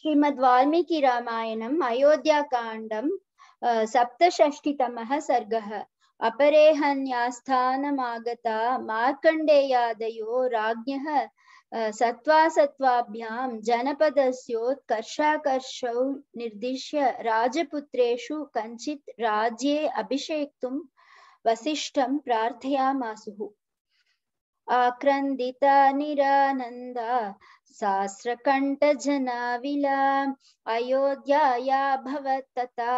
श्रीमद् वाल्मीकि रामायणम् अयोध्याकाण्डं सप्तषष्टितमः सर्गः अपरेहन्यास्थानमागता मार्कण्डेयादयो राज्ञः सत्त्वा सत्त्वाभ्यां जनपदस्योत्कर्षाकर्षौ निर्दिश्य राजपुत्रेषु कञ्चित् राज्ये अभिषेक्तुं वसिष्ठं प्रार्थयामासुः आक्रन्दिता निरानन्दा सहस्रकण्ठजनाविला अयोध्याया भवत्तता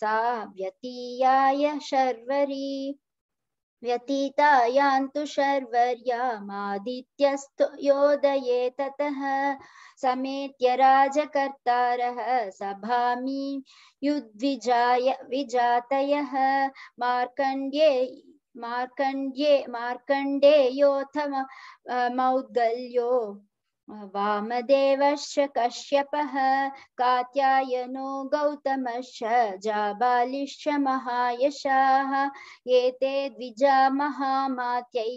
सा व्यतीयाय शर्वरी व्यतीतायान्तु शर्वर्यामादित्यस्तु योदये ततः समेत्य राजकर्तारः सभामि युद्विजाय विजातयः मार्कण्ड्ये मार्कण्ड्ये मौद्गल्यो वामदेवश्च कश्यपः कात्यायनो गौतमश्च जाबालिश्च महायशाः एते द्विजा महामात्यै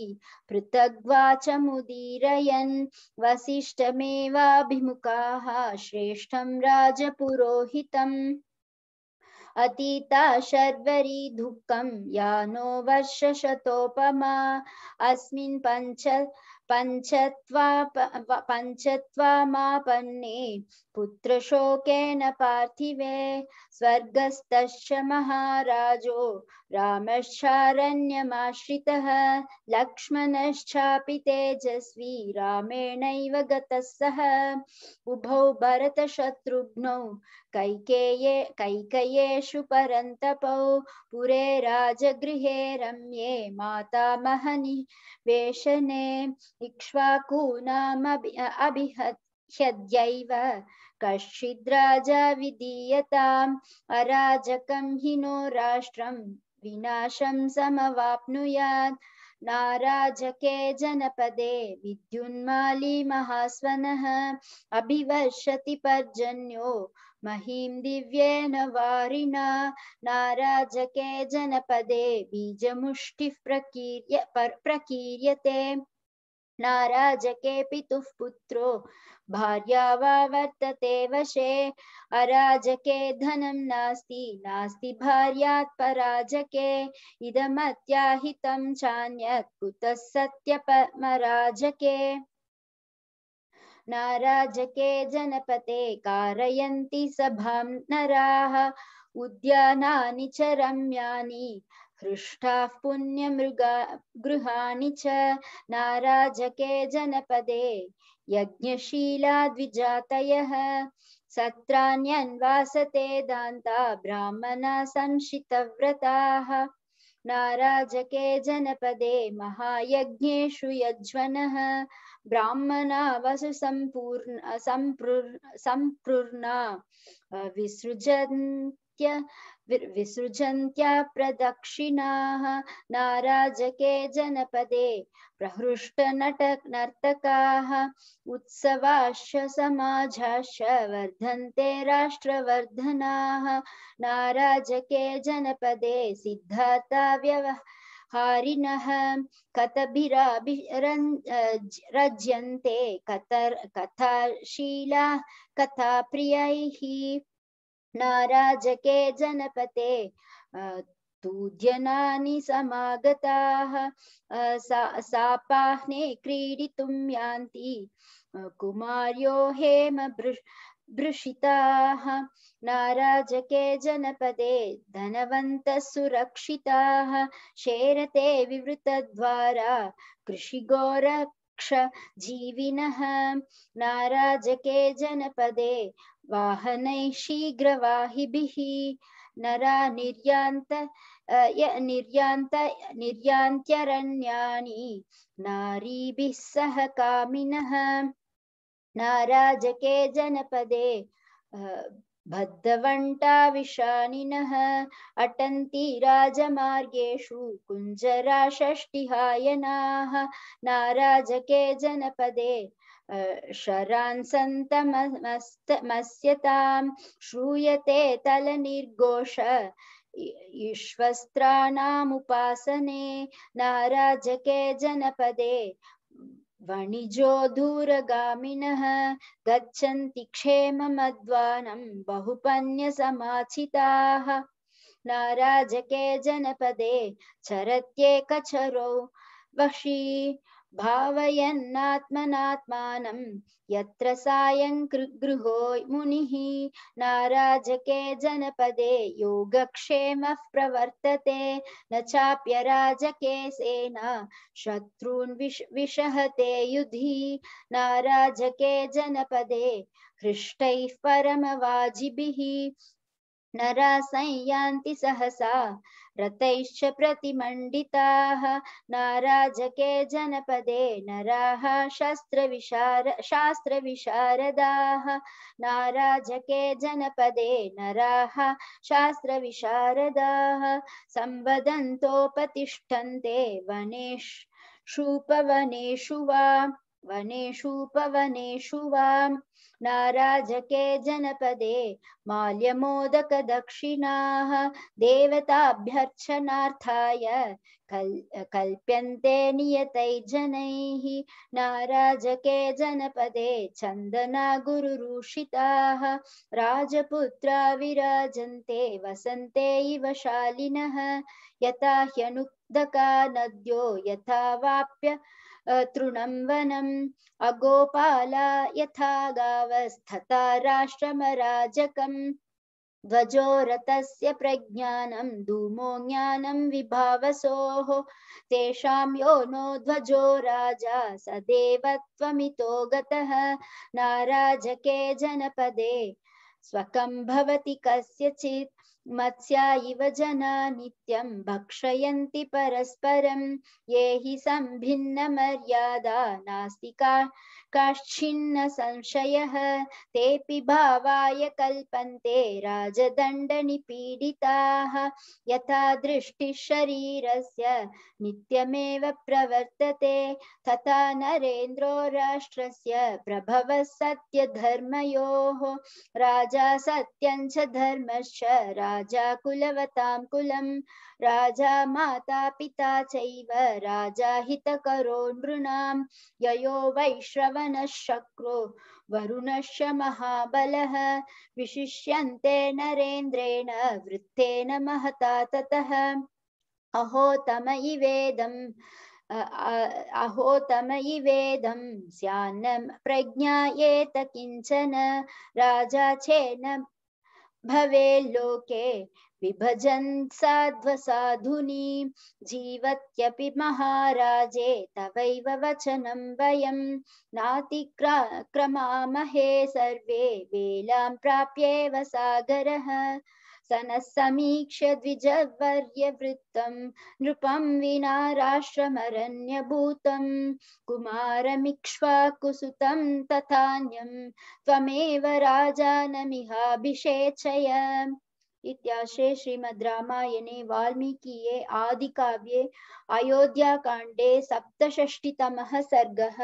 पृथग्वाचमुदीरयन् वसिष्ठमेवाभिमुखाः श्रेष्ठं राजपुरोहितम् अतीता शर्वरी दुःखं यानो वर्षशतोपमा अस्मिन् पञ्च पञ्चत्वा पञ्चत्वामापन्ने पुत्रशोकेन पार्थिवे स्वर्गस्तश्च महाराजो रामश्चारण्यमाश्रितः लक्ष्मणश्चापि तेजस्वी रामेणैव गतः सः उभौ भरतशत्रुघ्नौ कैकेये कैकयेषु परन्तपौ पुरे राजगृहे रम्ये मातामहनि वेशने इक्ष्वाकूनाम् अभिहत् ह्यद्यैव कश्चिद्राजा विधीयताम् अराजकं हि नो राष्ट्रं विनाशं समवाप्नुयात् नाराजके जनपदे विद्युन्माली महास्वनः अभिवर्षति पर्जन्यो दिव्य दिव्येन नाराज के जनपदे मुष्टि प्रकीर्य प्रकीर्यते के पिता पुत्रो भार्या वर्तते वशे अराजके धनम नास्ति नास्ति भार्यात् पराजके इदमत्याहितं चान्यत् कुतः के नाराज के जनपते कारयन्ति सभा नरा उद्याना च हृष्टा पुण्य पुण्यमृगा गृहा च के जनपदे यज्ञशीला द्विजातयः सत्राण्यन्वासते दान्ता ब्राह्मणा संशितव्रताः नाराज के जनपदे महायज्ञेषु यज्वन ब्राह्मण वसु संपूर्ण सम्पृर् सम्पृर्णा विसृजन् विसृजन्त्या प्रदक्षिणाः नाराजके जनपदे प्रहृष्टनटनर्तकाः उत्सवाश्च समाजाश्च वर्धन्ते राष्ट्रवर्धनाः नाराजके जनपदे सिद्धाता व्यवह हारिणः कतभिराभिरज्यन्ते कतर कथाशीला कथाप्रियैः के जनपते तूद्यनानि समागताः सापाह्ने क्रीडितुं यान्ति कुमार्यो हेम भृषिताः नाराजके जनपदे धनवन्तः सुरक्षिताः शेरते विवृतद्वारा कृषिगोरक्ष जीविनः नाराजके जनपदे शीघ्र वाहि नरा निर्यान्त निर्यान्त निर्यान्त्यरण्यानि नारीभिः सह कामिनः नाराजके जनपदे बद्धवण्टाविषानिनः अटंती राजमार्गेषु कुंजरा षष्टिहायनाः नाराजके जनपदे शरान् सन्तमस्यतां श्रूयते तलनिर्घोष ईश्वस्त्राणामुपासने के जनपदे वणिजो दूरगामिनः गच्छन्ति क्षेममध्वानं बहुपन्यसमाचिताः नाराजके जनपदे चरत्येकचरो वशी भावयन्नात्मनात्मानं यत्र सायं गृहो मुनिः नाराजके जनपदे योगक्षेमः प्रवर्तते न चाप्यराजके सेना शत्रून् विश विषहते युधि नाराजके जनपदे हृष्टैः परमवाजिभिः नरा संयान्ति सहसा रतैश्च प्रतिमण्डिताः नाराजके जनपदे नराः शस्त्रविशार शास्त्रविशारदाः नाराजके जनपदे नराः शास्त्रविशारदाः सम्वदन्तोपतिष्ठन्ते वनेष् शूपवनेषु वा वनेषूपवनेषु वा नाराज के जनपदे दक्षिणा देवताभ्यर्चनार्थाय कल कल्प्यन्ते नियतै जनैः नाराजके जनपदे चन्दना गुरुरूषिताः राजपुत्रा विराजन्ते वसन्ते इव शालिनः यथा ह्यनुक् धका नद्यो यथा वाप्य तृणं वनम् अगोपाला यथा गावस्तथा राष्ट्रमराजकम् ध्वजो रतस्य प्रज्ञानं धूमो ज्ञानं विभावसोः तेषां यो नो ध्वजो राजा स देवत्वमितो गतः नाराजके जनपदे स्वकं भवति कस्यचित् मत्स्या इव जना नित्यं भक्षयन्ति परस्परं ये हि सम्भिन्नमर्यादा नास्ति का काश्चिन्न संशयः तेऽपि भावाय कल्पन्ते राजदण्डनिपीडिताः यथा दृष्टिशरीरस्य नित्यमेव प्रवर्तते तथा नरेन्द्रो राष्ट्रस्य प्रभवः सत्यधर्मयोः राजा सत्यञ्च धर्मश्च राजा कुलवतां कुलं राजा माता पिता चैव राजा हितकरो नृणां ययो वैश्रवणः शक्रो वरुणश्च महाबलः विशिष्यन्ते नरेन्द्रेण वृत्तेन महता ततः अहो तम इवेदम् अहो तम इवेदं स्यान्न प्रज्ञायेत किञ्चन राजा चेन भवे लोके विभजन साध्व साधुनी जीवत्यपि महाराजे तवैव वचनं वयं क्रमामहे सर्वे वेलां प्राप्येव सागरः स नः समीक्ष्य द्विजवर्यवृत्तं नृपं विना राष्ट्रमरण्यभूतं कुमारमिक्ष्वाकुसुतं तथान्यं त्वमेव राजानमिहाभिषेचय इत्याशे श्रीमद् रामायणे वाल्मीकिये आदिकाव्ये अयोध्याकाण्डे सप्तषष्टितमः सर्गः